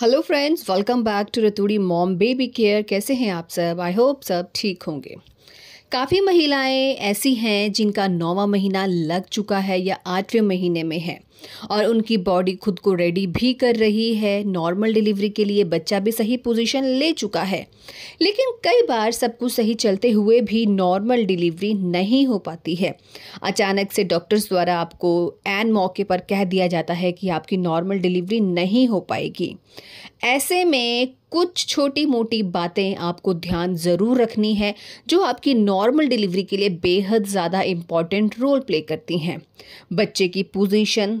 Hello friends welcome back to Raturi mom baby care कैसे हैं आप सब आई होप सब ठीक होंगे काफ़ी महिलाएं ऐसी हैं जिनका नौवा महीना लग चुका है या आठवें महीने में है और उनकी बॉडी खुद को रेडी भी कर रही है नॉर्मल डिलीवरी के लिए बच्चा भी सही पोजीशन ले चुका है लेकिन कई बार सब कुछ सही चलते हुए भी नॉर्मल डिलीवरी नहीं हो पाती है अचानक से डॉक्टर्स द्वारा आपको एन मौके पर कह दिया जाता है कि आपकी नॉर्मल डिलीवरी नहीं हो पाएगी ऐसे में कुछ छोटी मोटी बातें आपको ध्यान ज़रूर रखनी है जो आपकी नॉर्मल डिलीवरी के लिए बेहद ज़्यादा इम्पॉर्टेंट रोल प्ले करती हैं बच्चे की पोजीशन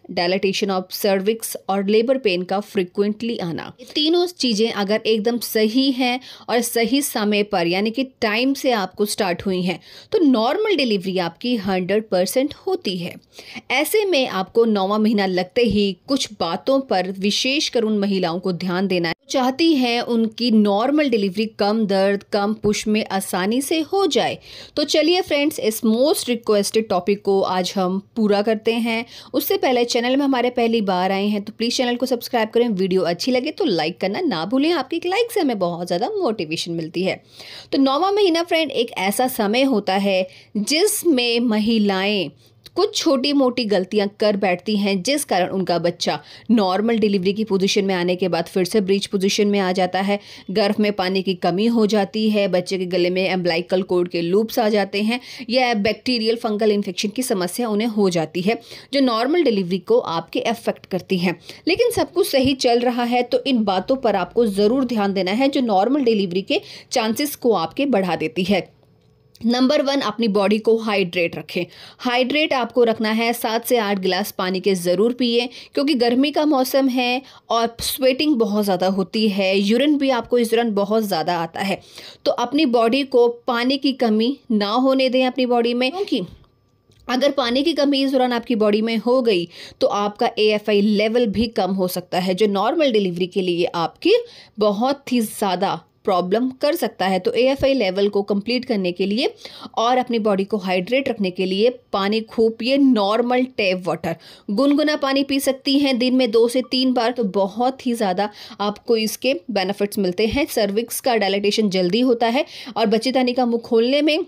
डायलाटेशन ऑफ सर्विक्स और लेबर पेन का फ्रिक्वेंटली आना तीनों चीज़ें अगर एकदम सही हैं और सही समय पर यानी कि टाइम से आपको स्टार्ट हुई हैं तो नॉर्मल डिलीवरी आपकी हंड्रेड परसेंट होती है ऐसे में आपको नौवा महीना लगते ही कुछ बातों पर विशेषकर उन महिलाओं को ध्यान देना है चाहती हैं उनकी नॉर्मल डिलीवरी कम दर्द कम पुष्प में आसानी से हो जाए तो चलिए फ्रेंड्स इस मोस्ट रिक्वेस्टेड टॉपिक को आज हम पूरा करते हैं उससे पहले चैनल में हमारे पहली बार आए हैं तो प्लीज़ चैनल को सब्सक्राइब करें वीडियो अच्छी लगे तो लाइक करना ना भूलें आपकी एक लाइक से हमें बहुत ज़्यादा मोटिवेशन मिलती है तो नौवा महीना फ्रेंड एक ऐसा समय होता है जिसमें महिलाएँ कुछ छोटी मोटी गलतियां कर बैठती हैं जिस कारण उनका बच्चा नॉर्मल डिलीवरी की पोजीशन में आने के बाद फिर से ब्रीच पोजीशन में आ जाता है गर्भ में पानी की कमी हो जाती है बच्चे के गले में एम्ब्लाइकल कोड के लूप्स आ जाते हैं या बैक्टीरियल फंगल इन्फेक्शन की समस्या उन्हें हो जाती है जो नॉर्मल डिलीवरी को आपके अफेक्ट करती हैं लेकिन सब कुछ सही चल रहा है तो इन बातों पर आपको ज़रूर ध्यान देना है जो नॉर्मल डिलीवरी के चांसेस को आपके बढ़ा देती है नंबर वन अपनी बॉडी को हाइड्रेट रखें हाइड्रेट आपको रखना है सात से आठ गिलास पानी के ज़रूर पिए क्योंकि गर्मी का मौसम है और स्वेटिंग बहुत ज़्यादा होती है यूरिन भी आपको इस दौरान बहुत ज़्यादा आता है तो अपनी बॉडी को पानी की कमी ना होने दें अपनी बॉडी में क्योंकि अगर पानी की कमी इस दौरान आपकी बॉडी में हो गई तो आपका ए लेवल भी कम हो सकता है जो नॉर्मल डिलीवरी के लिए आपकी बहुत ही ज़्यादा प्रॉब्लम कर सकता है तो ए लेवल को कंप्लीट करने के लिए और अपनी बॉडी को हाइड्रेट रखने के लिए पानी खूब पिए नॉर्मल टैप वाटर गुनगुना पानी पी सकती हैं दिन में दो से तीन बार तो बहुत ही ज़्यादा आपको इसके बेनिफिट्स मिलते हैं सर्विक्स का डायलिटेशन जल्दी होता है और बच्चेदानी का मुँह खोलने में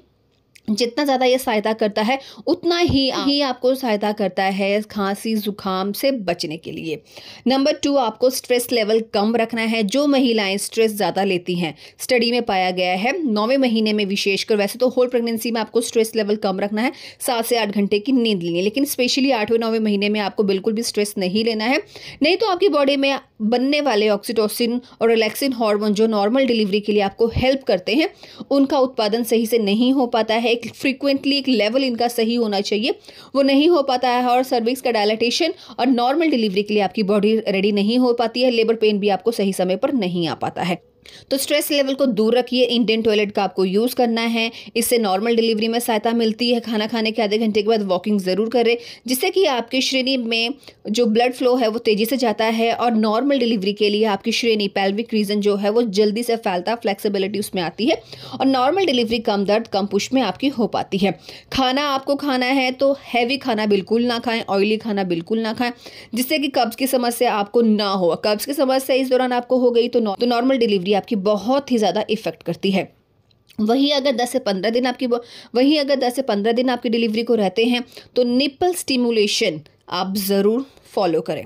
जितना ज़्यादा ये सहायता करता है उतना ही हाँ। ही आपको सहायता करता है खांसी ज़ुकाम से बचने के लिए नंबर टू आपको स्ट्रेस लेवल कम रखना है जो महिलाएं स्ट्रेस ज़्यादा लेती हैं स्टडी में पाया गया है नौवें महीने में विशेषकर वैसे तो होल प्रेगनेंसी में आपको स्ट्रेस लेवल कम रखना है सात से आठ घंटे की नींद लेनी है लेकिन स्पेशली आठवें नौवें महीने में आपको बिल्कुल भी स्ट्रेस नहीं लेना है नहीं तो आपकी बॉडी में बनने वाले ऑक्सीटोसिन और रिलैक्सिन हार्मोन जो नॉर्मल डिलीवरी के लिए आपको हेल्प करते हैं उनका उत्पादन सही से नहीं हो पाता है एक फ्रीक्वेंटली एक लेवल इनका सही होना चाहिए वो नहीं हो पाता है और सर्विक्स का डायलाइटेशन और नॉर्मल डिलीवरी के लिए आपकी बॉडी रेडी नहीं हो पाती है लेबर पेन भी आपको सही समय पर नहीं आ पाता है तो स्ट्रेस लेवल को दूर रखिए इंडियन टॉयलेट का आपको यूज़ करना है इससे नॉर्मल डिलीवरी में सहायता मिलती है खाना खाने के आधे घंटे के बाद वॉकिंग ज़रूर करें जिससे कि आपके श्रेणी में जो ब्लड फ्लो है वो तेज़ी से जाता है और नॉर्मल डिलीवरी के लिए आपकी श्रेणी पैल्विक रीजन जो है वो जल्दी से फैलता फ्लैक्सीबिलिटी उसमें आती है और नॉर्मल डिलीवरी कम दर्द कम पुष्प में आपकी हो पाती है खाना आपको खाना है तो हैवी खाना बिल्कुल ना खाएँ ऑयली खाना बिल्कुल ना खाएँ जिससे कि कब्ज़ की समस्या आपको ना हो कब्ज़ की समस्या इस दौरान आपको हो गई तो नॉर्मल डिलीवरी तो एनर्जी आपकी बहुत ही ज़्यादा इफ़ेक्ट करती है वही अगर 10 से 15 दिन आपकी वही अगर 10 से 15 दिन आपकी डिलीवरी को रहते हैं तो निपल स्टिमुलेशन आप ज़रूर फॉलो करें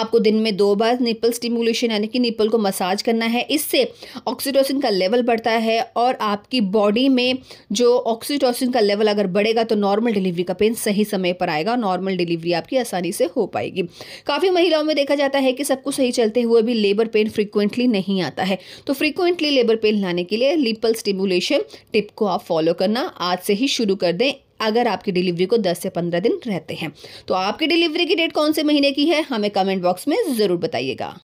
आपको दिन में दो बार निपल स्टिमुलेशन यानी कि निपल को मसाज करना है इससे ऑक्सीटोसिन का लेवल बढ़ता है और आपकी बॉडी में जो ऑक्सीटोसिन का लेवल अगर बढ़ेगा तो नॉर्मल डिलीवरी का पेन सही समय पर आएगा नॉर्मल डिलीवरी आपकी आसानी से हो पाएगी काफ़ी महिलाओं में देखा जाता है कि सबको सही चलते हुए भी लेबर पेन फ्रिक्वेंटली नहीं आता है तो फ्रिक्वेंटली लेबर पेन लाने के लिए निपल स्टिमुलेशन टिप को आप फॉलो करना आज से ही शुरू कर दें अगर आपकी डिलीवरी को 10 से 15 दिन रहते हैं तो आपकी डिलीवरी की डेट कौन से महीने की है हमें कमेंट बॉक्स में ज़रूर बताइएगा